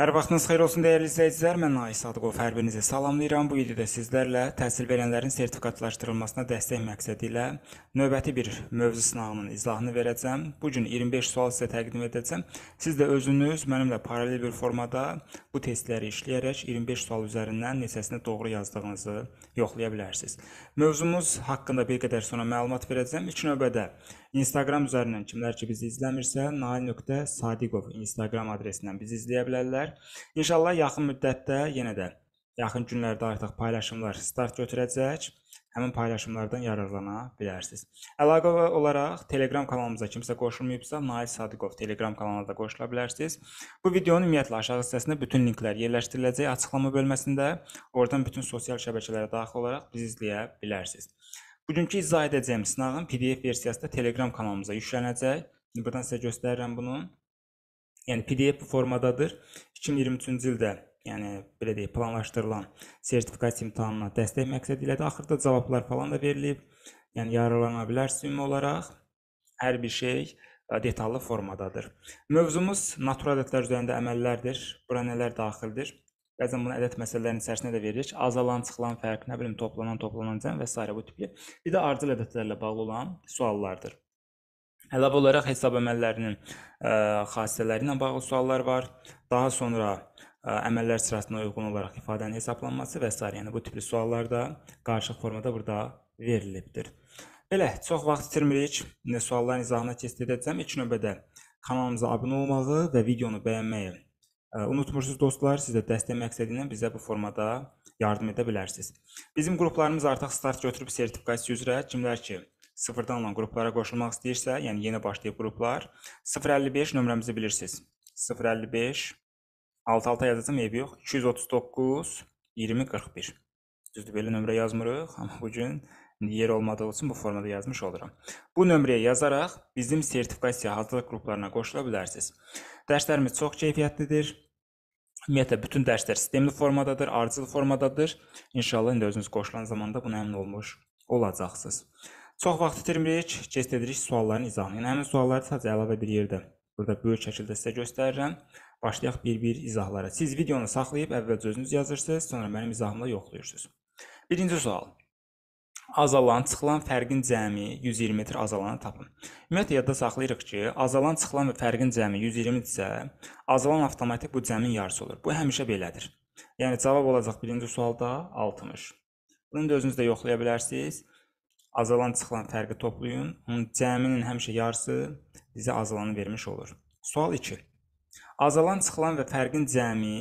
Hər vaxtınız xeyir olsun dəyərli izləyicilər. Mən Nail Sadıqov hər birinizi salamlayıram. Bu videoda sizlərlə təhsil verənlərin sertifikatlaşdırılmasına dəstək məqsədi ilə növbəti bir mövzu sınağının izahını verəcəm. Bu gün 25 sual sizə təqdim edəcəm. Siz də özünüz mənimlə paralel bir formada bu testləri işləyərək 25 sual üzərindən neçəsini doğru yazdığınızı yoxlaya bilərsiniz. Mövzumuz haqqında bir qədər sonra məlumat verəcəm. İlk növbədə Instagram üzərindən kimlər ki bizi izləmirsə, nail.sadiqov Instagram adresindən bizi izləyə bilərlər. İnşallah yaxın müddətdə yenə də yaxın günlərdə artıq paylaşımlar start götürəcək. Həmin paylaşımlardan yararlana bilərsiniz. Əlaqə olaraq Telegram kanalımıza kimsə qoşulmayıbsa, Nail Sadiqov Telegram kanalına da qoşula bilərsiniz. Bu videonun ümumiyyətlə aşağı hissəsində bütün linklər yerləşdiriləcək açıqlama bölməsində. Oradan bütün sosial şəbəkələrə daxil olaraq bizi izləyə bilərsiniz. Bugünkü izah edəcəyim sınağın PDF versiyası da Telegram kanalımıza yüklənəcək. Buradan sizə göstərirəm bunu. Yəni PDF formadadır. 2023-cü ildə, yəni belə deyək, planlaşdırılan sertifikasiya imtahanına dəstək məqsədi ilə də axırda cavablar falan da verilib. Yəni yararlana bilərsiniz ümumi olaraq. Hər bir şey e, detallı formadadır. Mövzumuz natural ədədlər üzərində əməllərdir. Bura nələr daxildir? Bəzən bunu ədəd məsələlərinin içərisinə də veririk. Azalan, çıxılan fərq, nə bilim, toplanan, toplanan cəm və s. bu tipli. Bir də ardıcıl ədədlərlə bağlı olan suallardır. Əlavə olaraq hesab əməllərinin ə, xassələri ilə bağlı suallar var. Daha sonra ə, əməllər sırasına uyğun olaraq ifadənin hesablanması və s. yəni bu tipli suallar da qarışıq formada burada verilibdir. Belə, çox vaxt itirmirik. İndi sualların izahına keçid edəcəm. İlk növbədə kanalımıza abunə olmağı və videonu bəyənməyi Unutmursuz dostlar, siz də dəstək məqsədilə bizə bu formada yardım edə bilərsiniz. Bizim qruplarımız artıq start götürüb sertifikasiya üzrə kimlər ki, sıfırdan olan qruplara qoşulmaq istəyirsə, yəni yeni başlayıb qruplar, 055 nömrəmizi bilirsiniz. 055 6-6 yazacam, eybi yox. 239 2041. Düzdür, belə nömrə yazmırıq, amma bu gün yer olmadığı üçün bu formada yazmış oluram. Bu nömrəyə yazaraq bizim sertifikasiya hazırlıq qruplarına qoşula bilərsiniz. Dərslərimiz çox keyfiyyətlidir. Ümumiyyətlə bütün dərslər sistemli formadadır, ardıcıl formadadır. İnşallah indi özünüz qoşulan zamanda buna əmin olmuş olacaqsınız. Çox vaxt itirmirik, keçid edirik sualların izahını. Yəni, həmin sualları sadəcə əlavə bir yerdə burada böyük şəkildə sizə göstərirəm. Başlayaq bir-bir izahlara. Siz videonu saxlayıb əvvəlcə özünüz yazırsınız, sonra mənim izahımla yoxlayırsınız. Birinci sual azalan çıxılan fərqin cəmi 120 metr azalanı tapın. Ümumiyyətlə yadda saxlayırıq ki, azalan çıxılan və fərqin cəmi 120 isə azalan avtomatik bu cəmin yarısı olur. Bu həmişə belədir. Yəni cavab olacaq birinci sualda 60. Bunu da özünüz də yoxlaya bilərsiniz. Azalan çıxılan fərqi toplayın. Onun cəminin həmişə yarısı bizə azalanı vermiş olur. Sual 2. Azalan çıxılan və fərqin cəmi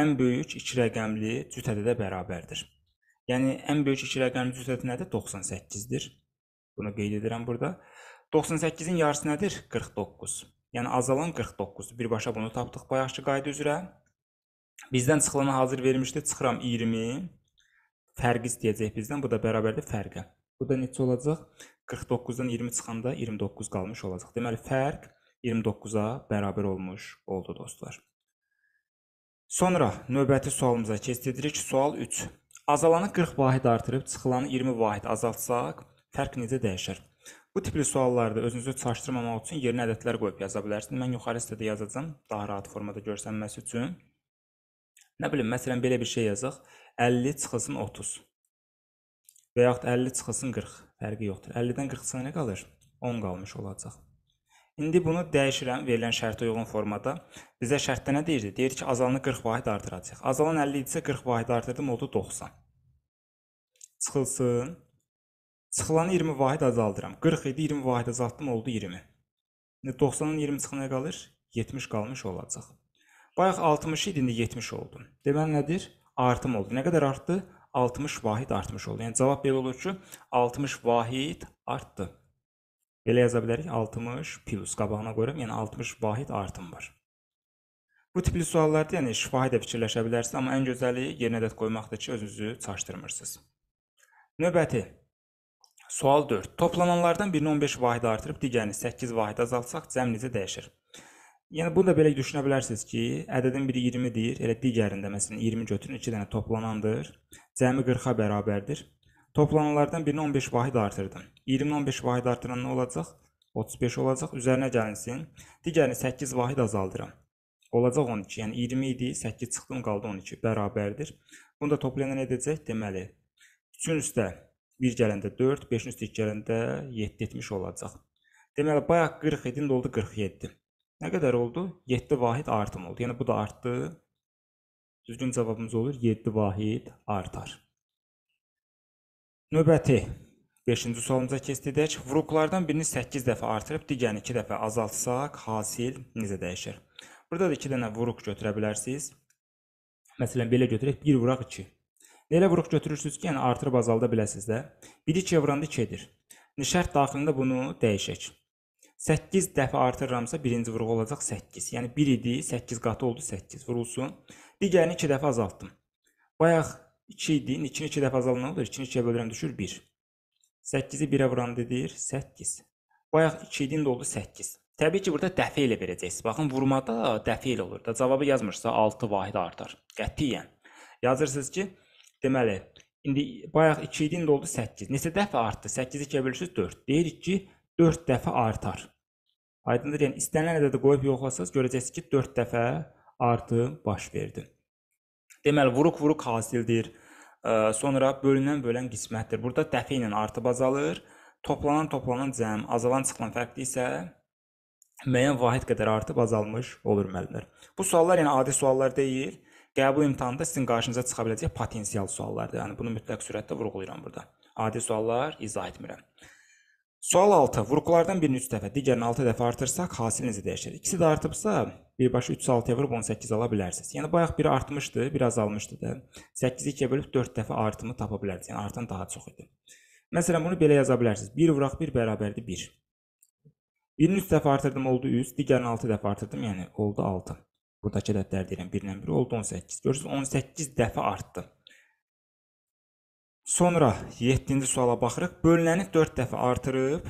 ən böyük 2 rəqəmli cütədədə bərabərdir. Yəni ən böyük iki rəqəmin cüzəsi nədir? 98-dir. Bunu qeyd edirəm burada. 98-in yarısı nədir? 49. Yəni azalan 49-dur. Birbaşa bunu tapdıq bayaqki qayda üzrə. Bizdən çıxılanı hazır vermişdi. Çıxıram 20. Fərq istəyəcək bizdən. Bu da bərabərdir fərqə. Bu da neçə olacaq? 49-dan 20 çıxanda 29 qalmış olacaq. Deməli fərq 29-a bərabər olmuş oldu dostlar. Sonra növbəti sualımıza keçid edirik. Sual 3. Azalanı 40 vahid artırıb çıxılanı 20 vahid azaltsaq, fərq necə dəyişər? Bu tipli suallarda özünüzü çaşdırmamaq üçün yerinə ədədlər qoyub yaza bilərsiniz. Mən yuxarı hissədə yazacağam, daha rahat formada görsənməsi üçün. Nə bilim, məsələn belə bir şey yazaq. 50 çıxılsın 30. Və yaxud 50 çıxılsın 40. Fərqi yoxdur. 50-dən 40 çıxsa nə qalır? 10 qalmış olacaq. İndi bunu dəyişirəm verilən şərtə uyğun formada. Bizə şərtdə nə deyirdi? Deyir ki, azalanı 40 vahid artıracaq. Azalan 50 idisə 40 vahid artırdım, oldu 90. Çıxılsın. Çıxılanı 20 vahid azaldıram. 40 idi, 20 vahid azaltdım, oldu 20. İndi 90-ın 20 çıxana qalır? 70 qalmış olacaq. Bayaq 60 idi, indi 70 oldu. Deməli nədir? Artım oldu. Nə qədər artdı? 60 vahid artmış oldu. Yəni cavab belə olur ki, 60 vahid artdı. Belə yaza bilərik 60 plus qabağına qoyuram, yəni 60 vahid artım var. Bu tipli suallarda yəni şifahi də fikirləşə bilərsiniz, amma ən gözəli yerinə dət qoymaqdır ki, özünüzü çaşdırmırsınız. Növbəti sual 4. Toplananlardan birini 15 vahid artırıb digərini 8 vahid azaltsaq cəm necə dəyişir? Yəni bunu da belə düşünə bilərsiniz ki, ədədin biri 20-dir, elə digərində məsələn 20 götürün, 2 dənə toplanandır. Cəmi 40-a bərabərdir. Toplananlardan birini 15 vahid artırdım. 20-ni 15 vahid artıran nə olacaq? 35 olacaq. Üzərinə gəlinsin. Digərini 8 vahid azaldıram. Olacaq 12. Yəni 20 idi, 8 çıxdım, qaldı 12. Bərabərdir. Bunu da toplayanda nə edəcək? Deməli, 3-ün üstə 1 gələndə 4, 5-in üstə 2 gələndə 7 etmiş olacaq. Deməli, bayaq 40 idi, indi oldu 47. Nə qədər oldu? 7 vahid artım oldu. Yəni bu da artdı. Düzgün cavabımız olur 7 vahid artar. Növbəti 5-ci sualımıza keçid edək. Vuruqlardan birini 8 dəfə artırıb digərini 2 dəfə azaltsaq, hasil necə dəyişir? Burada da 2 dənə vuruq götürə bilərsiniz. Məsələn, belə götürək, 1 vuraq 2. Elə vuruq götürürsünüz ki, yəni artırıb azalda biləsiniz də. 1 2-yə vuranda 2 edir. İndi şərt daxilində bunu dəyişək. 8 dəfə artırıramsa, birinci vuruq olacaq 8. Yəni 1 idi, 8 qatı oldu 8 vurulsun. Digərini 2 dəfə azaltdım. Bayaq 2 idi. 2-ni 2 dəfə azalan olur. 2-ni 2-yə bölürəm düşür 1. 8-i 1-ə vuran dedir 8. Bayaq 2 idi, indi oldu 8. Təbii ki, burada dəfə ilə verəcəksiniz. Baxın, vurmada dəfə ilə olur. Da cavabı yazmırsınızsa 6 vahid artar. Qətiyyən. Yazırsınız ki, deməli, indi bayaq 2 idi, indi oldu 8. Neçə dəfə artdı? 8-i 2-yə bölürsüz 4. Deyirik ki, 4 dəfə artar. Aydındır? Yəni istənilən ədədi qoyub yoxlasanız görəcəksiniz ki, 4 dəfə artım baş verdi. Deməli vuruq-vuruq hasildir. Sonra bölünən-bölən qismətdir. Burada dəfə ilə artıb azalır. Toplanan-toplanan cəm, azalan-çıxılan fərqli isə müəyyən vahid qədər artıb azalmış olur müəllimlər. Bu suallar yəni adi suallar deyil. Qəbul imtahanında sizin qarşınıza çıxa biləcək potensial suallardır. Yəni bunu mütləq sürətdə vurğulayıram burada. Adi suallar izah etmirəm. Sual 6. Vurğulardan birini 3 dəfə, digərini 6 dəfə artırsaq hasil necə dəyişir? İkisi də artıbsa, birbaşa 3 6-ya vurub 18 ala bilərsiniz. Yəni bayaq biri artmışdı, bir azalmışdı da. 8-i 2-yə bölüb 4 dəfə artımı tapa bilərsiniz. Yəni artan daha çox idi. Məsələn, bunu belə yaza bilərsiniz. 1 vuraq 1 bərabərdir 1. Birini 3 dəfə artırdım, oldu 100. Digərini 6 dəfə artırdım, yəni oldu 6. Buradakı ədədlər deyirəm, 1-lə 1 oldu 18. Görürsüz, 18 dəfə artdı. Sonra 7-ci suala baxırıq. Bölünəni 4 dəfə artırıb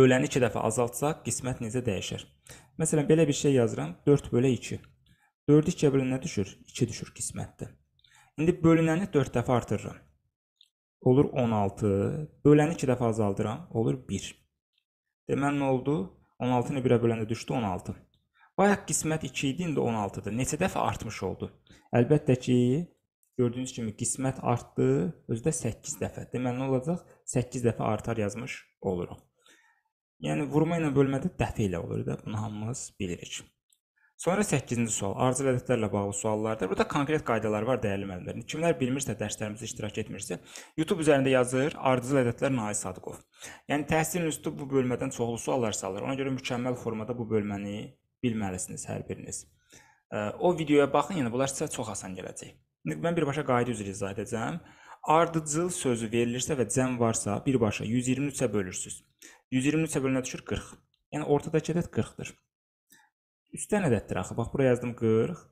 böləni 2 dəfə azaltsaq qismət necə dəyişir? Məsələn, belə bir şey yazıram. 4 bölə 2. 4-ü 2-yə bölünə düşür? 2 düşür qismətdir. İndi bölünəni 4 dəfə artırıram. Olur 16. Böləni 2 dəfə azaldıram. Olur 1. Deməli, nə oldu? 16-nı 1-ə böləndə düşdü 16. Bayaq qismət 2 idi, indi 16-dır. Neçə dəfə artmış oldu? Əlbəttə ki, Gördüyünüz kimi qismət artdı, özü də 8 dəfə. Deməli nə olacaq? 8 dəfə artar yazmış oluruq. Yəni vurma ilə bölmədə dəfə ilə olur da. Bunu hamımız bilirik. Sonra 8-ci sual. Ardıcıl ədədlərlə bağlı suallardır. Burada konkret qaydalar var dəyərli müəllimlər. Kimlər bilmirsə, dərslərimizə iştirak etmirsə, YouTube üzərində yazır ardıcıl ədədlər Nahid Sadıqov. Yəni təhsil institutu bu bölmədən çoxlu suallar salır. Ona görə mükəmməl formada bu bölməni bilməlisiniz hər biriniz. O videoya baxın, yəni bunlar sizə çox asan gələcək. Mən birbaşa qayda üzrə izah edəcəm. Ardıcıl sözü verilirsə və cəm varsa, birbaşa 123-ə bölürsüz. 123-ə bölünə düşür 40. Yəni ortadakı ədəd 40-dır. 3 dənə ədəddir axı. Bax bura yazdım 40.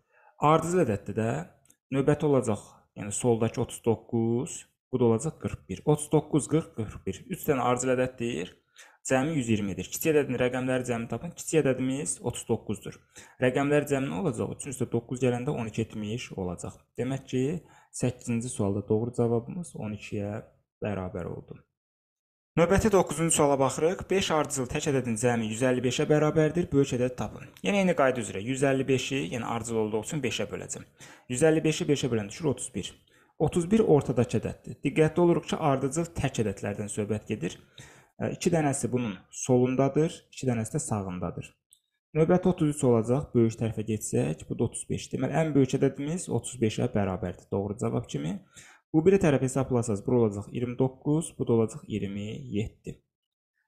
Ardıcıl ədəddir də. Növbəti olacaq, yəni soldakı 39, bu da olacaq 41. 39 40 41. 3 dənə ardıcıl ədəddir. Cəmi 120-dir. Kiçik ədədin rəqəmləri cəmi tapın. Kiçik ədədimiz 39-dur. Rəqəmlər cəmi nə olacaq? 3 üstə 9 gələndə 12 etmiş olacaq. Demək ki, 8-ci sualda doğru cavabımız 12-yə bərabər oldu. Növbəti 9-cu suala baxırıq. 5 ardıcıl tək ədədin cəmi 155-ə bərabərdir. Böyük ədəd tapın. Yenə yəni eyni qayda üzrə 155-i, yəni ardıcıl olduğu üçün 5-ə böləcəm. 155-i 5-ə bölən düşür 31. 31 ortadakı ədəddir. Diqqətli oluruq ki, ardıcıl tək ədədlərdən söhbət gedir. 2 dənəsi bunun solundadır, 2 dənəsi də sağındadır. Növbəti 33 olacaq. Böyük tərəfə getsək, bu da 35. Deməli ən böyük ədədimiz 35-ə bərabərdir. Doğru cavab kimi. Bu biri tərəf hesablasanız, bura olacaq 29, bu da olacaq 27.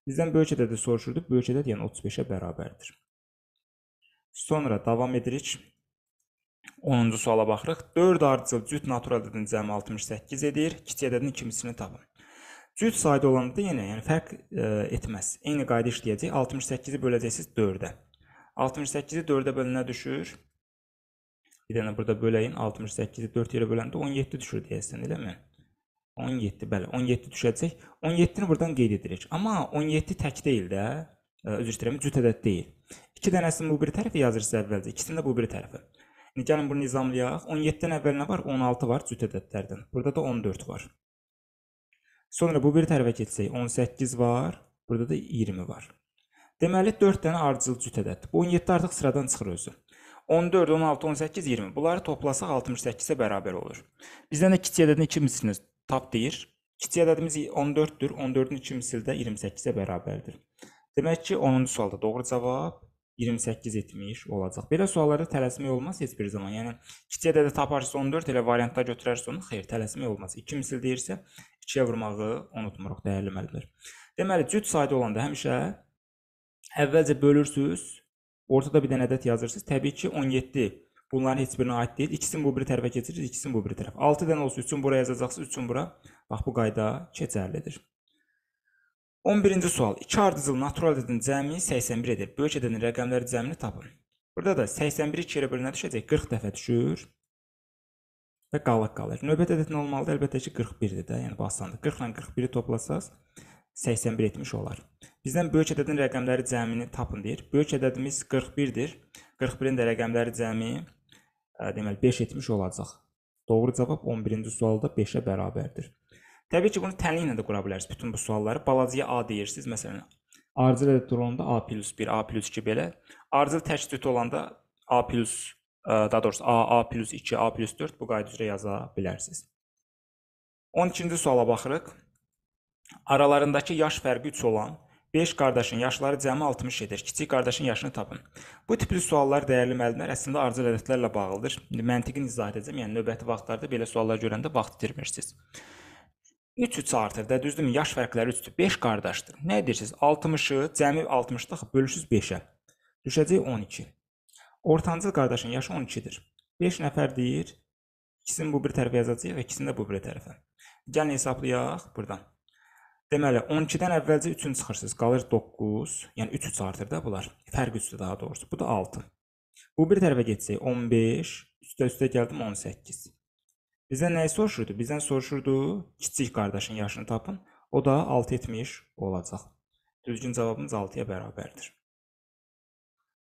Bizdən böyük ədədi soruşurdu. Böyük ədəd yəni 35-ə bərabərdir. Sonra davam edirik. 10-cu suala baxırıq. 4 ardıcıl cüt natural ədədin cəmi 68 edir. Kiçik ədədin ikimisini tapın. Cüt sayda olanda yenə, yəni fərq ə, e, etməz. Eyni qayda işləyəcək. 68-i böləcəksiniz 4-ə. 68-i 4-ə bölünə düşür. Bir dənə burada böləyin. 68-i 4 yerə böləndə 17 düşür deyəsən, eləmi? 17, bəli, 17 düşəcək. 17-ni buradan qeyd edirik. Amma 17 tək deyil də, e, üzr istəyirəm, cüt ədəd deyil. 2 dənəsini bu bir tərəfə yazırsınız əvvəlcə, ikisini də bu bir tərəfə. İndi gəlin bunu nizamlayaq. 17-dən əvvəl nə var? 16 var cüt ədədlərdən. Burada da 14 var. Sonra bu bir tərəfə keçsək 18 var, burada da 20 var. Deməli 4 dənə ardıcıl cüt ədəddir. Bu 17 artıq sıradan çıxır özü. 14, 16, 18, 20. Bunları toplasaq 68-ə bərabər olur. Bizdən də kiçik ədədin 2 mislini tap deyir. Kiçik ədədimiz 14-dür. 14-ün 2 misli də 28-ə bərabərdir. Demək ki, 10-cu sualda doğru cavab 28 etmiş olacaq. Belə suallarda tələsmək olmaz heç bir zaman. Yəni kiçik ədədi taparsa 14 elə variantda götürərsə onu, xeyr, tələsmək olmaz. 2 misil deyirsə 2-yə vurmağı unutmuruq dəyərli müəllimlər. Deməli cüt sayda olanda həmişə əvvəlcə bölürsüz, ortada bir dənə ədəd yazırsınız. Təbii ki 17 Bunların heç birinə aid deyil. İkisini bu biri tərəfə keçirirsiniz, ikisini bu biri tərəf. 6 dənə olsa üçün bura yazacaqsınız, üçün bura. Bax bu qayda keçərlidir. 11-ci sual. 2 ardıcıl natural ədədin cəmi 81 edir. Böyük ədədin rəqəmləri cəmini tapın. Burada da 81-i 2 yerə bölünə düşəcək. 40 dəfə düşür. Və qalaq qalır. Növbət ədəd nə olmalıdır? Əlbəttə ki 41-dir də. Yəni bu asandır. 40 ilə 41-i toplasaz 81 etmiş olar. Bizdən böyük ədədin rəqəmləri cəmini tapın deyir. Böyük ədədimiz 41-dir. 41-in də rəqəmləri cəmi deməli 5 etmiş olacaq. Doğru cavab 11-ci sualda 5-ə bərabərdir. Təbii ki, bunu tənliklə də qura bilərsiniz bütün bu sualları. Balacaya A deyirsiniz, məsələn, ardıcıl elektron olanda A+1, A+2 belə. Ardıcıl təşkil olanda A+, e, daha doğrusu A, A+2, A+4 bu qayda üzrə yaza bilərsiniz. 12-ci suala baxırıq. Aralarındakı yaş fərqi 3 olan 5 qardaşın yaşları cəmi 67-dir. Kiçik qardaşın yaşını tapın. Bu tipli suallar dəyərli müəllimlər əslində ardıcıl ədədlərlə bağlıdır. İndi məntiqini izah edəcəm. Yəni növbəti vaxtlarda belə suallar görəndə vaxt itirmirsiniz. 3-3 artır da düzdürmü? Yaş fərqləri 3-dür. 5 qardaşdır. Nə edirsiniz? 60-ı cəmi 60-da bölürsüz 5-ə. Düşəcək 12. Ortancıl qardaşın yaşı 12-dir. 5 nəfər deyir. İkisini bu bir tərəfə yazacağıq və ikisini də bu bir tərəfə. Gəlin hesablayaq burdan. Deməli 12-dən əvvəlcə 3-ün çıxırsınız. Qalır 9. Yəni 3-3 artır da bunlar. Fərq 3-dür daha doğrusu. Bu da 6. Bu bir tərəfə getsək 15, üstə üstə gəldim 18. Bizdən nəyi soruşurdu? Bizdən soruşurdu kiçik qardaşın yaşını tapın. O da 6.70 olacaq. Düzgün cavabımız 6-ya bərabərdir.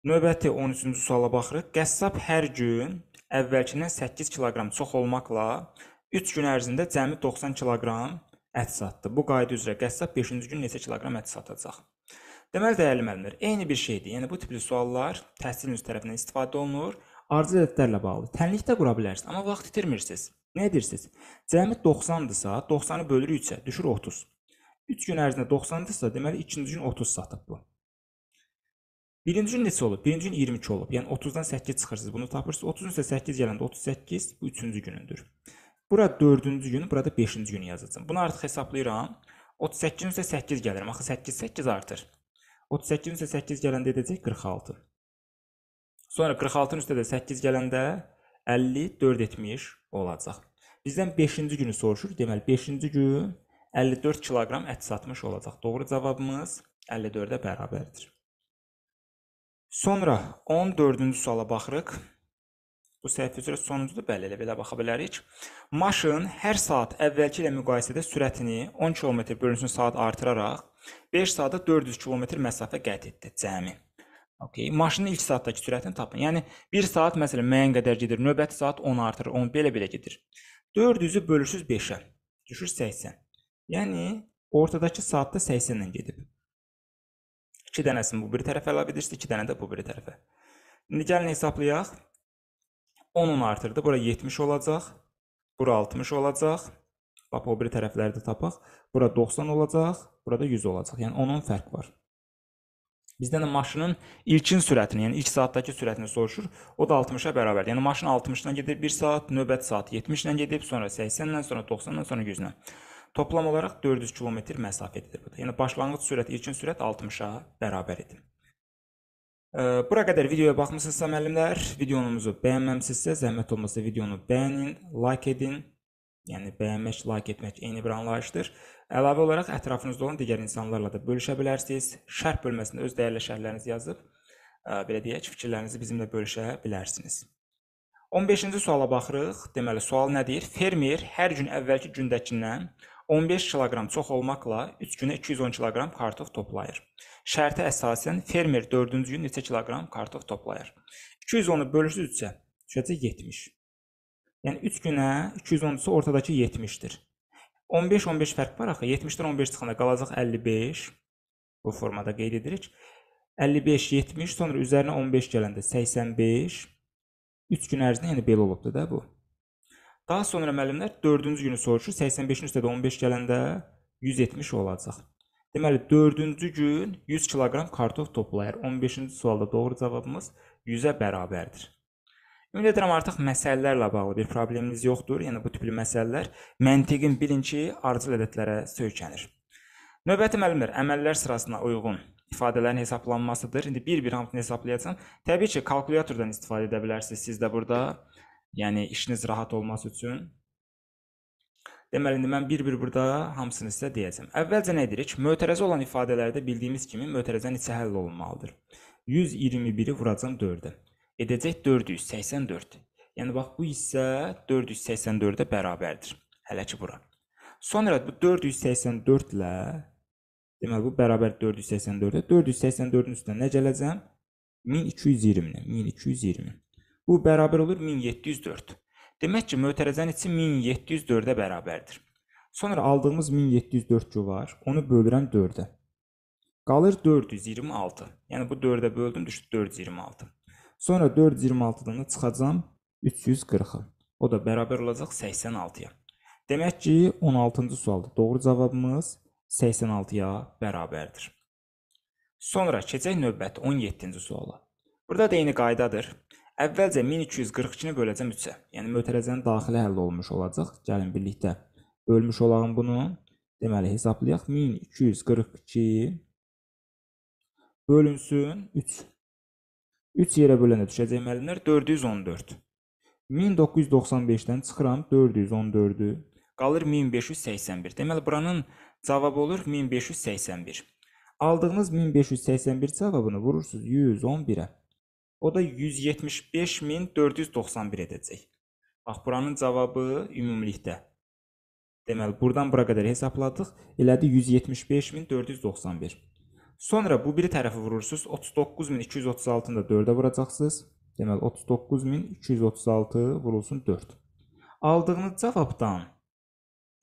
Növbəti 13-cü suala baxırıq. Qəssab hər gün əvvəlkindən 8 kiloqram çox olmaqla 3 gün ərzində cəmi 90 kiloqram ət satdı. Bu qayda üzrə qəssab 5-ci gün neçə kiloqram ət satacaq? Deməli, dəyərli müəllimlər, eyni bir şeydir. Yəni bu tipli suallar təhsil müəssisəsi tərəfindən istifadə olunur arzu hədəflərlə bağlı. Tənlik də qura bilərsiniz, amma vaxt itirmirsiniz. Nə edirsiniz? Cəmi 90-dırsa, 90-ı bölürük 3-ə, düşür 30. 3 gün ərzində 90-dırsa, deməli ikinci gün 30 satıb bu. Birinci gün neçə olub? Birinci gün 22 olub. Yəni 30-dan 8 çıxırsınız, bunu tapırsınız. 30-un isə 8 gələndə 38, bu 3-cü günündür. Bura 4-cü günü, burada 5-ci günü yazacağım. Bunu artıq hesablayıram. 38-in isə 8 gəlirəm. Axı 8 8 artır. 38-in isə 8 gələndə edəcək 46. Sonra 46-nın üstə də 8 gələndə 54 etmiş olacaq. Bizdən 5-ci günü soruşur. Deməli 5-ci gün 54 kiloqram ət satmış olacaq. Doğru cavabımız 54-ə bərabərdir. Sonra 14-cü suala baxırıq. Bu səhv üzrə sonuncudur. Bəli, elə belə baxa bilərik. Maşın hər saat əvvəlki ilə müqayisədə sürətini 10 km/h saat artıraraq 5 saata 400 km məsafə qət etdi cəmi. Okay. Maşının ilk saatdakı sürətini tapın. Yəni 1 saat məsələn müəyyən qədər gedir, növbəti saat 10 artır, 10 belə-belə gedir. 400-ü bölürsüz 5-ə, düşür 80. Yəni ortadakı saatda 80 ilə gedib. 2 dənəsini bu bir tərəfə əlavə edirsiniz, 2 dənə də bu bir tərəfə. İndi gəlin hesablayaq. 10-un artırdı. Bura 70 olacaq. Bura 60 olacaq. Bax o bir tərəfləri də tapaq. Bura 90 olacaq, burada 100 olacaq. Yəni 10-un fərq var. Bizdən də maşının ilkin sürətini, yəni ilk saatdakı sürətini soruşur. O da 60-a bərabərdir. Yəni maşın 60-dan gedib 1 saat, növbət saatı 70-lə gedib, sonra 80-lə, sonra 90-dan, sonra 100-lə. Toplam olaraq 400 km məsafədir bu da. Yəni başlanğıc sürət, ilkin sürət 60-a bərabər idi. Bura qədər videoya baxmısınızsa müəllimlər, videomuzu bəyənməmisinizsə, zəhmət olmasa videonu bəyənin, like edin Yəni bəyənmək, like etmək eyni bir anlayışdır. Əlavə olaraq ətrafınızda olan digər insanlarla da bölüşə bilərsiniz. Şərh bölməsində öz dəyərli şərhlərinizi yazıb e, belə deyək, fikirlərinizi bizimlə bölüşə bilərsiniz. 15-ci suala baxırıq. Deməli, sual nədir? Fermer hər gün əvvəlki gündəkindən 15 kiloqram çox olmaqla 3 günə 210 kiloqram kartof toplayır. Şərtə əsasən fermer 4-cü gün neçə kiloqram kartof toplayır? 210-u bölürsüzsə, düşəcək 70. Yəni 3 günə 210-sa ortadakı 70-dir. 15-15 fərq var axı. 70-dən 15 çıxanda qalacaq 55. Bu formada qeyd edirik. 55, 70, sonra üzərinə 15 gələndə 85. 3 gün ərzində yəni belə olubdu da bu. Daha sonra müəllimlər 4-cü günü soruşur. 85-in üstədə 15 gələndə 170 olacaq. Deməli 4-cü gün 100 kiloqram kartof toplayır. 15-ci sualda doğru cavabımız 100-ə bərabərdir. Ümid edirəm artıq məsələlərlə bağlı bir probleminiz yoxdur. Yəni bu tipli məsələlər məntiqin bilinci ardıcıl ədədlərə söykənir. Növbəti müəllimlər əməllər sırasına uyğun ifadələrin hesablanmasıdır. İndi bir-bir hamısını hesablayacam. Təbii ki, kalkulyatordan istifadə edə bilərsiniz siz də burada. Yəni işiniz rahat olması üçün. Deməli indi mən bir-bir burada hamısını sizə deyəcəm. Əvvəlcə nə edirik? Mötərəzə olan ifadələrdə bildiyimiz kimi mötərəzənin içi həll olunmalıdır. 121-i vuracam 4-ə edəcək 484. Yəni bax bu hissə 484-ə bərabərdir. Hələ ki bura. Sonra bu 484 ilə deməli bu bərabər 484-ə. 484-ün üstünə nə gələcəm? 1220-lə. 1220. Bu bərabər olur 1704. Demək ki, mötərəzənin içi 1704-ə bərabərdir. Sonra aldığımız 1704 ki var, onu bölürəm 4-ə. Qalır 426. Yəni bu 4-ə böldüm, düşdü 426. Sonra 426-dan da çıxacam 340-a. O da bərabər olacaq 86-ya. Demək ki, 16-cı sualda doğru cavabımız 86-ya bərabərdir. Sonra keçək növbəti 17-ci suala. Burada da eyni qaydadır. Əvvəlcə 1242-ni böləcəm 3-ə. Yəni mötərəzənin daxili həll olunmuş olacaq. Gəlin birlikdə bölmüş olağın bunu. Deməli hesablayaq 1242 bölünsün 3. 3 yerə böləndə düşəcək müəllimlər 414. 1995-dən çıxıram 414-ü. Qalır 1581. Deməli buranın cavabı olur 1581. Aldığınız 1581 cavabını vurursunuz 111-ə. O da 175491 edəcək. Bax buranın cavabı ümumilikdə Deməli, buradan bura qədər hesabladıq, elədi 175491. Sonra bu biri tərəfi vurursunuz. 39236-nı da 4-ə vuracaqsınız. Deməli 39236 vurulsun 4. Aldığınız cavabdan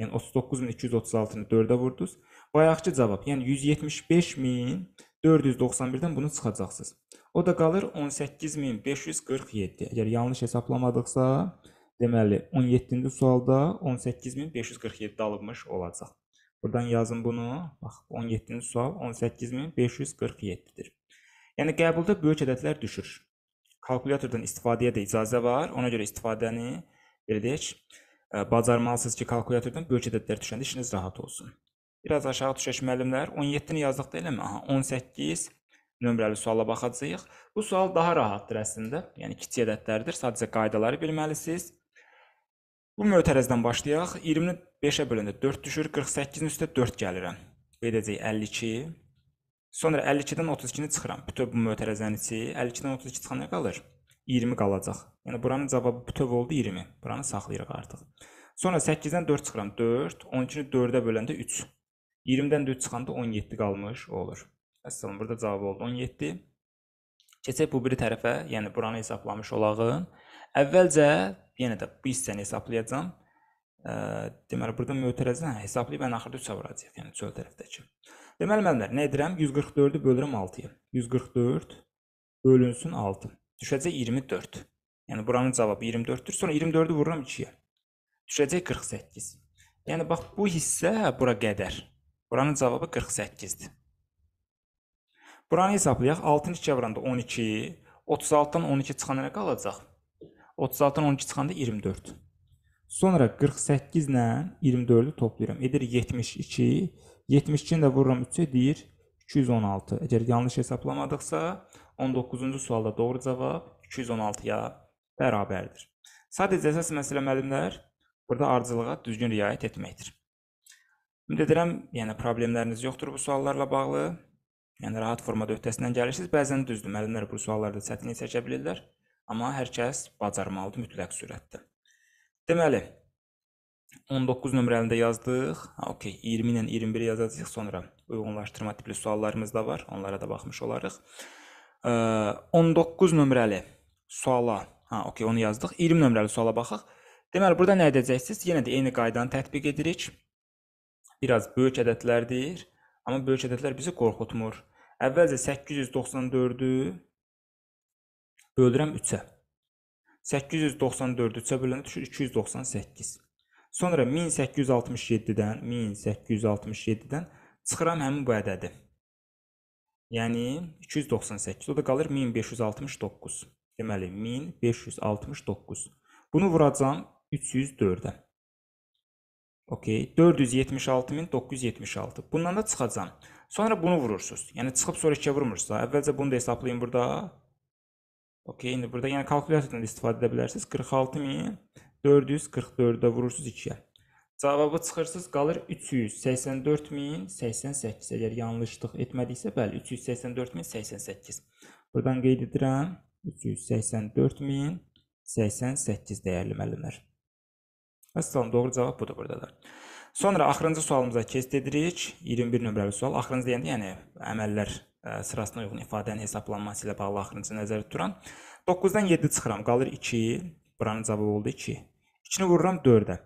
yəni 39236-nı 4-ə vurdunuz. Bayaqki cavab, yəni 175491-dən bunu çıxacaqsınız. O da qalır 18547. Əgər yanlış hesablamadıqsa, deməli 17-ci sualda 18547 alınmış olacaq. Buradan yazın bunu. Bax 17-ci sual 18547-dir. Yəni qəbulda böyük ədədlər düşür. Kalkulyatordan istifadəyə də icazə var. Ona görə istifadəni belə deyək, e, bacarmalısınız ki, kalkulyatordan böyük ədədlər düşəndə işiniz rahat olsun. Biraz aşağı düşək müəllimlər. 17-ni yazdıqda eləmi? Aha, 18 nömrəli suala baxacağıq. Bu sual daha rahatdır əslində. Yəni kiçik ədədlərdir. Sadəcə qaydaları bilməlisiniz. Bu mötərəzdən başlayaq. 20-ni 5-ə böləndə 4 düşür. 48-in üstə 4 gəlirəm. Edəcək 52. Sonra 52-dən 32-ni çıxıram. Bütöv bu mötərəzənin içi 52-dən 32 çıxanda qalır. 20 qalacaq. Yəni buranın cavabı bütöv oldu 20. Buranı saxlayırıq artıq. Sonra 8-dən 4 çıxıram. 4, 12-ni 4-ə böləndə 3. 20-dən 4 çıxanda 17 qalmış olur. Əsələn burada cavab oldu 17. Keçək bu biri tərəfə, yəni buranı hesablamış olağın. Əvvəlcə yenə də bu hissəni hesablayacam. Ə, deməli burada mötərizə hesablayıb ən axırda 3-ə vuracağıq, yəni sol tərəfdəki. Deməli müəllimlər, nə edirəm? 144-ü bölürəm 6-ya. 144 bölünsün 6. Düşəcək 24. Yəni buranın cavabı 24-dür. Sonra 24-ü vururam 2-yə. Düşəcək 48. Yəni bax bu hissə bura qədər. Buranın cavabı 48-dir. Buranı hesablayaq. 6-nı 2-yə vuranda 12, 36-dan 12 çıxanda nə qalacaq? 36-dan 12 çıxanda 24. Sonra 48 ilə 24-ü toplayıram. Edir 72. 72-ni də vururam 3-ə deyir 216. Əgər yanlış hesablamadıqsa 19-cu sualda doğru cavab 216-ya bərabərdir. Sadəcə əsas məsələ müəllimlər burada ardıcılığa düzgün riayət etməkdir. Ümid edirəm, yəni problemləriniz yoxdur bu suallarla bağlı. Yəni rahat formada öhdəsindən gəlirsiniz. Bəzən düzdür, müəllimlər bu suallarda çətinlik çəkə bilirlər. Amma hər kəs bacarmalıdır mütləq sürətdə. Deməli 19 nömrəlində yazdıq. Ha, okey, 20 ilə 21 yazacağıq sonra. Uyğunlaşdırma tipli suallarımız da var. Onlara da baxmış olarıq. 19 nömrəli suala, ha, okey, onu yazdıq. 20 nömrəli suala baxaq. Deməli, burada nə edəcəksiniz? Yenə də eyni qaydanı tətbiq edirik. Biraz böyük ədədlərdir, amma böyük ədədlər bizi qorxutmur. Əvvəlcə 894-ü Bölürəm 3-ə. 894-ü 3-ə böləndə düşür 298. Sonra 1867-dən 1867-dən çıxıram həmin bu ədədi. Yəni 298. O da qalır 1569. Deməli 1569. Bunu vuracam 304-ə. Okey. 476976. Bundan da çıxacam. Sonra bunu vurursunuz. Yəni çıxıb sonra 2-yə vurmursunuz. Əvvəlcə bunu da hesablayın burada. Okey, indi burada yəni kalkulyatordan istifadə edə bilərsiniz. 46444-də vurursunuz 2-yə. Cavabı çıxırsınız, qalır 384088. Əgər yanlışlıq etmədiksə, bəli, 384088. Buradan qeyd edirəm, 384088 dəyərli müəllimlər. Əsaslan doğru cavab budur burdadır. Sonra axırıncı sualımıza keçid edirik. 21 nömrəli sual. Axırıncı deyəndə, yəni əməllər sırasına uyğun ifadənin hesablanması ilə bağlı axırıncı nəzərdə tuturam. 9-dan 7 çıxıram, qalır 2. Buranın cavabı oldu 2. 2-ni vururam 4-ə.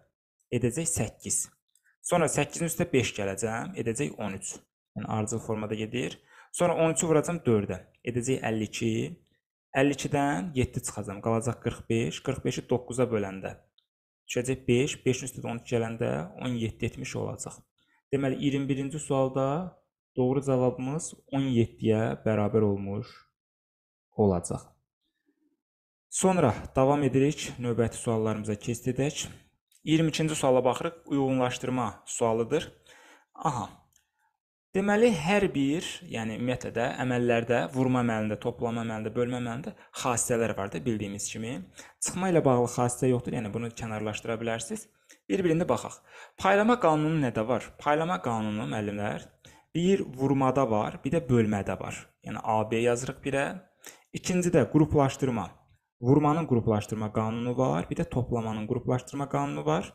Edəcək 8. Sonra 8-in üstə 5 gələcəm, edəcək 13. Yəni ardıcıl formada gedir. Sonra 13-ü vuracam 4-ə. Edəcək 52. 52-dən 7 çıxacam, qalacaq 45. 45-i 9-a böləndə düşəcək 5, 5-in üstə 12 gələndə 17 70 olacaq. Deməli 21-ci sualda Doğru cavabımız 17-yə bərabər olmuş olacaq. Sonra davam edirik. Növbəti suallarımıza keçid edək. 22-ci suala baxırıq. Uyğunlaşdırma sualıdır. Aha. Deməli hər bir, yəni ümumiyyətlə də əməllərdə vurma əməlində, toplama əməlində, bölmə əməlində xassələr var da bildiyimiz kimi. Çıxma ilə bağlı xassə yoxdur, yəni bunu kənarlaşdıra bilərsiniz. Bir-birində baxaq. Paylama qanunu nədə var? Paylama qanunu müəllimlər Bir vurmada var, bir də bölmədə var. Yəni AB yazırıq birə. İkinci də qruplaşdırma. Vurmanın qruplaşdırma qanunu var, bir də toplamanın qruplaşdırma qanunu var.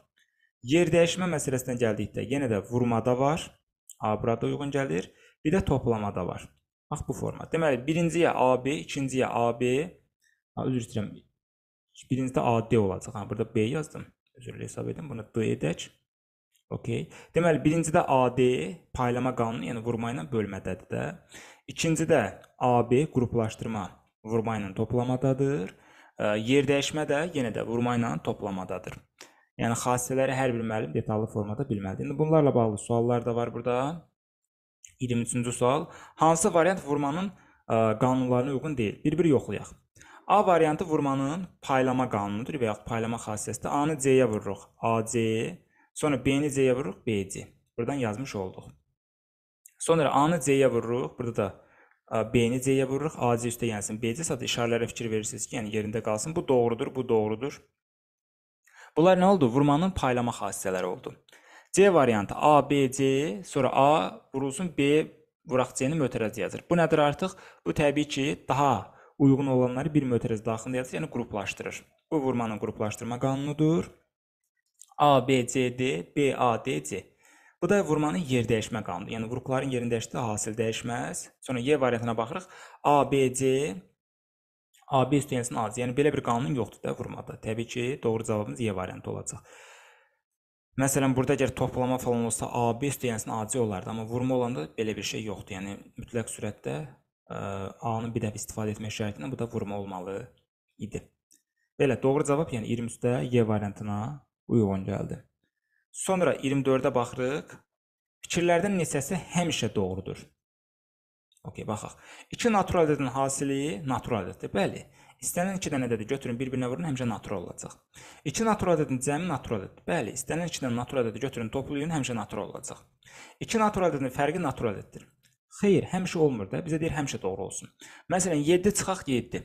Yer dəyişmə məsələsinə gəldikdə yenə də vurmada var. A burada uyğun gəlir. Bir də toplamada var. Bax bu forma. Deməli, birinciyə AB, ikinciyə AB, üzr istəyirəm. Birincidə AD olacaq. Ha, burada B yazdım. Üzrlə hesab edim. Bunu D edək. Okey. Deməli, birinci də AD paylama qanunu, yəni vurma ilə bölmədədir də. İkinci də AB qruplaşdırma vurma ilə toplamadadır. E, yer dəyişmə də yenə də vurma ilə toplamadadır. Yəni xassələri hər bir müəllim detallı formada bilməlidir. İndi bunlarla bağlı suallar da var burada. 23-cü sual. Hansı variant vurmanın e, qanunlarına uyğun deyil? Bir-bir yoxlayaq. A variantı vurmanın paylama qanunudur və yaxud paylama xassəsidir. A-nı C-yə vururuq. AC Sonra B-ni C-yə vururuq, BC. Buradan yazmış olduq. Sonra A-nı C-yə vururuq. Burada da B-ni C-yə vururuq. AC üstə gəlsin. BC sadə işarələrə fikir verirsiniz ki, yəni yerində qalsın. Bu doğrudur, bu doğrudur. Bunlar nə oldu? Vurmanın paylama xassələri oldu. C variantı A, B, C, sonra A vurulsun, B vuraq C-ni mötərəz yazır. Bu nədir artıq? Bu təbii ki, daha uyğun olanları bir mötərəz daxilində yazır, yəni qruplaşdırır. Bu vurmanın qruplaşdırma qanunudur. ABCD, BADC. Bu da vurmanın yer dəyişmə qanunudur. Yəni vurğuların yerini dəyişdikdə hasil dəyişməz. Sonra Y variantına baxırıq. ABC AB üstəyindən yəni az. Yəni belə bir qanun yoxdur da vurmada. Təbii ki, doğru cavabımız Y variantı olacaq. Məsələn, burada əgər toplama falan olsa AB üstəyindən yəni acı olardı, amma vurma olanda belə bir şey yoxdur. Yəni mütləq sürətdə e, A-nın bir dəfə istifadə etmək şərti ilə bu da vurma olmalı idi. Belə doğru cavab yəni 23-də Y variantına uyğun gəldi. Sonra 24-ə baxırıq. Fikirlərdən neçəsi həmişə doğrudur? Okay, baxaq. 2 natural ədədin hasiliyi natural ədəddir. Bəli. İstənilən 2 dənə ədədi götürün, bir-birinə vurun, həmişə natural olacaq. 2 natural ədədin cəmi natural ədəddir. Bəli, istənilən 2 dənə natural ədədi götürün, toplayın, həmişə natural olacaq. 2 natural ədədin fərqi natural ədəddir. Xeyr, həmişə olmur da. Bizə deyir həmişə doğru olsun. Məsələn, 7 çıxaq 7.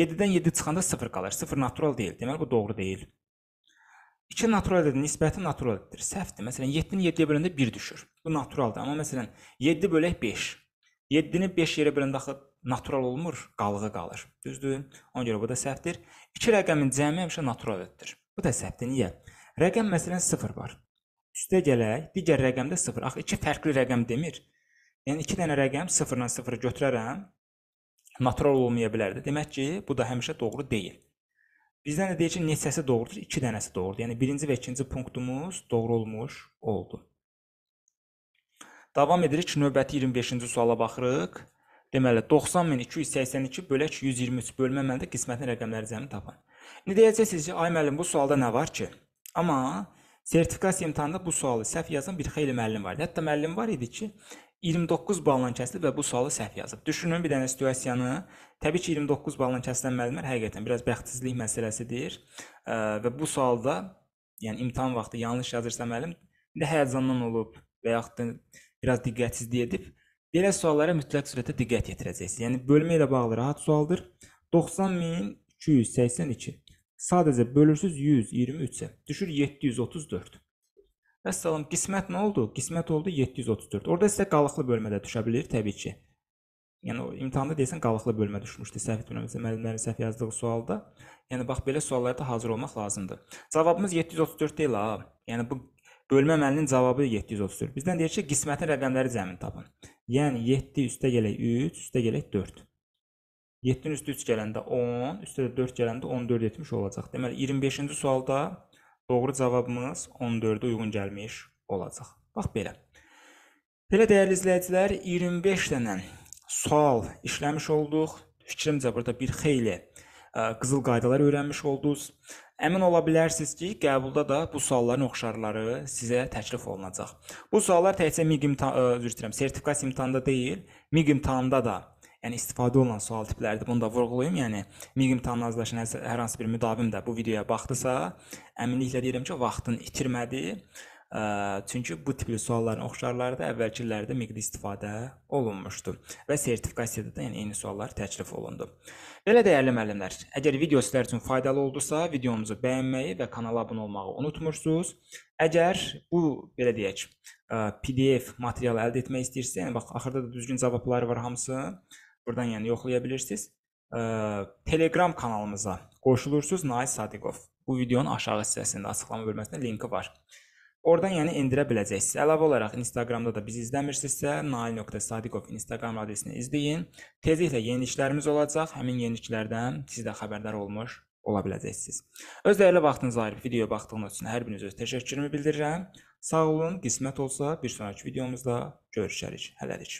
7-dən 7 çıxanda 0 qalır. 0 natural deyil. Deməli bu doğru deyil. 2 naturaldir, nisbəti naturaldir. Səhvdir. Məsələn, 7-ni 7-yə böləndə 1 düşür. Bu naturaldır. Amma məsələn, 7 bölək 5. 7-ni 5 yerə böləndə axı natural olmur, qalığı qalır. Düzdür? Ona görə bu da səhvdir. 2 rəqəmin cəmi həmişə naturaldir. Bu da səhvdir. Niyə? Rəqəm məsələn 0 var. Üstə gələk, digər rəqəmdə 0. Axı iki fərqli rəqəm demir. Yəni 2 dənə rəqəm 0-dan 0-ı götürərəm, natural olmaya bilərdi. Demək ki, bu da həmişə doğru deyil. Bizdən də deyir ki, neçəsi doğrudur? 2 dənəsi doğrudur. Yəni birinci və ikinci punktumuz doğru olmuş oldu. Davam edirik. Növbəti 25-ci suala baxırıq. Deməli 90282 bölək 123 bölmə məndə qismətin rəqəmləri cəmi tapan. İndi deyəcəksiniz ki, ay müəllim bu sualda nə var ki? Amma sertifikasiya imtahanında bu sualı səhv yazan bir xeyli müəllim var idi. Hətta müəllim var idi ki, 29 balla kəsdi və bu sualı səhv yazıb. Düşünün bir dənə situasiyanı. Təbii ki, 29 balla kəsilən müəllimlər həqiqətən biraz bəxtsizlik məsələsidir. Və bu sualda, yəni imtahan vaxtı yanlış yazırsa müəllim, indi həyəcandan olub və yaxud da biraz diqqətsizlik edib, belə suallara mütləq sürətdə diqqət yetirəcəksiniz. Yəni bölmə ilə bağlı rahat sualdır. 90282. Sadəcə bölürsüz 123-ə. Düşür 734. Vəssalam, qismət nə oldu? Qismət oldu 734. Orda sizə qalıqlı bölmədə düşə bilir təbii ki. Yəni imtahanda desən qalıqlı bölmə düşmüşdü, səhv etmirəmsə, müəllimlərin səhv yazdığı sualda. Yəni bax belə suallarda hazır olmaq lazımdır. Cavabımız 734 deyil ha. Yəni bu bölmə əməlinin cavabı 734. Bizdən deyir ki, qismətin rəqəmləri cəmin tapın. Yəni 7 üstə gələk 3, üstə gələk 4. 7-nin üstü 3 gələndə 10, üstə də 4 gələndə 14 etmiş olacaq. Deməli 25-ci sualda Doğru cavabımız 14-ə uyğun gəlmiş olacaq. Bax belə. Belə dəyərli izləyicilər, 25 dənə sual işləmiş olduq. Fikrimcə burada bir xeyli ə, qızıl qaydalar öyrənmiş oldunuz. Əmin ola bilərsiniz ki, qəbulda da bu sualların oxşarları sizə təklif olunacaq. Bu suallar təkcə MİQ imtahan, üzr istəyirəm, sertifikasiya imtahanında deyil, MİQ imtahanında da yəni istifadə olunan sual tipləridir. Bunu da vurğulayım. Yəni milli imtahanla razılaşan hər hansı bir müdavim də bu videoya baxdısa, əminliklə deyirəm ki, vaxtını itirmədi. Ə, çünki bu tipli sualların oxşarları da əvvəlki illərdə miqdi istifadə olunmuşdu və sertifikasiyada da yəni eyni suallar təklif olundu. Belə dəyərli müəllimlər, əgər video sizlər üçün faydalı oldusa, videomuzu bəyənməyi və kanala abunə olmağı unutmursunuz. Əgər bu belə deyək, PDF materialı əldə etmək istəyirsə, yəni bax axırda da düzgün cavabları var hamısı. Buradan yəni yoxlaya bilirsiniz. Ə, Telegram kanalımıza qoşulursunuz Nay Sadiqov. Bu videonun aşağı hissəsində açıqlama bölməsində linki var. Oradan yəni endirə biləcəksiniz. Əlavə olaraq Instagramda da bizi izləmirsinizsə, nail.sadiqov Instagram adresini izləyin. Tezliklə yeniliklərimiz olacaq. Həmin yeniliklərdən siz də xəbərdar olmuş ola biləcəksiniz. Öz dəyərli vaxtınızı ayırıb videoya baxdığınız üçün hər birinizə öz təşəkkürümü bildirirəm. Sağ olun, qismət olsa bir sonrakı videomuzda görüşərik. Hələlik.